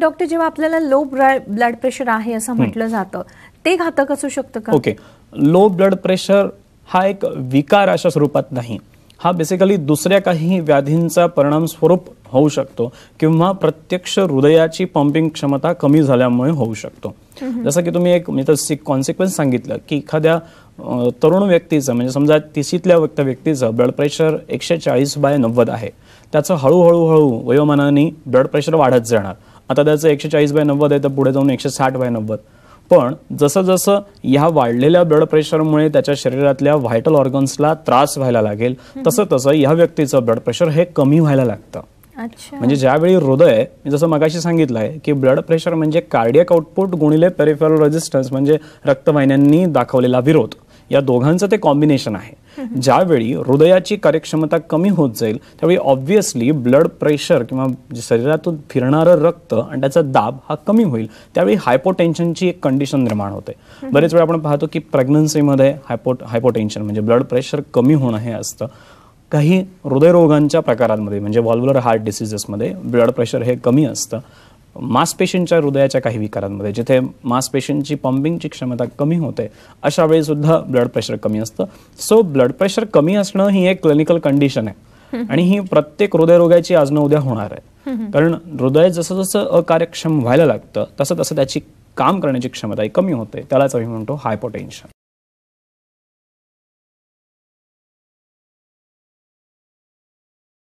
doctor जेव्हा आपल्याला low blood pressure आहे असं म्हटलं जातं ते घातक असू शकतं का ओके लो ब्लड प्रेशर हा एक विकार अशा स्वरूपात नाही हा बेसिकली दुसऱ्या काही व्याधींचा परिणाम स्वरूप होऊ शकतो किंवा प्रत्यक्ष हृदयाची पंपिंग क्षमता कमी झाल्यामुळे होऊ शकतो जसं की तुम्ही एक मी तर कॉन्सिक्वेन्स सांगितलं की एखाद्या तरुण व्यक्तीचं म्हणजे समजा तिसीतल्या व्यक्त व्यक्तीचं ब्लड प्रेशर एकशे चाळीस बाय नव्वद आहे त्याचं हळूहळू हळू वयोमानाने ब्लड प्रेशर वाढत जाणार आता त्याचं एकशे चाळीस बाय नव्वद आहे तर पुढे जाऊन एकशे साठ बाय नव्वद पण जसं जसं ह्या वाढलेल्या ब्लड प्रेशरमुळे त्याच्या शरीरातल्या व्हायटल ऑर्गन्सला त्रास व्हायला लागेल तसं तसं ह्या व्यक्तीचं ब्लड प्रेशर हे कमी व्हायला लागतं म्हणजे ज्यावेळी हृदय जसं मगाशी सांगितलं आहे की ब्लड प्रेशर म्हणजे कार्डियक आउटपुट गुणिले पेरिफेरल रेजिस्टन्स म्हणजे रक्तवाहिन्यांनी दाखवलेला विरोध या दोघांचं ते कॉम्बिनेशन आहे ज्यावेळी हृदयाची कार्यक्षमता कमी होत जाईल त्यावेळी ऑब्व्हियसली ब्लड प्रेशर किंवा शरीरातून फिरणारं रक्त आणि त्याचा दाब हा कमी होईल त्यावेळी हायपोटेन्शनची एक कंडिशन निर्माण होते बरेच वेळा आपण पाहतो की प्रेग्नन्सीमध्ये हायपो हायपोटेन्शन म्हणजे ब्लड प्रेशर कमी होणं हे असतं काही हृदयरोगांच्या प्रकारांमध्ये म्हणजे वॉल्वलर हार्ट डिसिजेसमध्ये ब्लड प्रेशर हे कमी असतं मासपेशींच्या हृदयाच्या काही विकारांमध्ये जिथे मासपेशींची पंपिंगची क्षमता कमी होते अशा वेळी सुद्धा ब्लड प्रेशर कमी असतं सो ब्लड प्रेशर कमी असणं ही एक क्लिनिकल कंडिशन आहे आणि ही प्रत्येक हृदयरोगाची आज उद्या होणार आहे कारण हृदय जसं जसं अकार्यक्षम व्हायला लागतं तसं तसं त्याची काम करण्याची क्षमता कमी होते त्यालाच आम्ही म्हणतो हायपोटेन्शन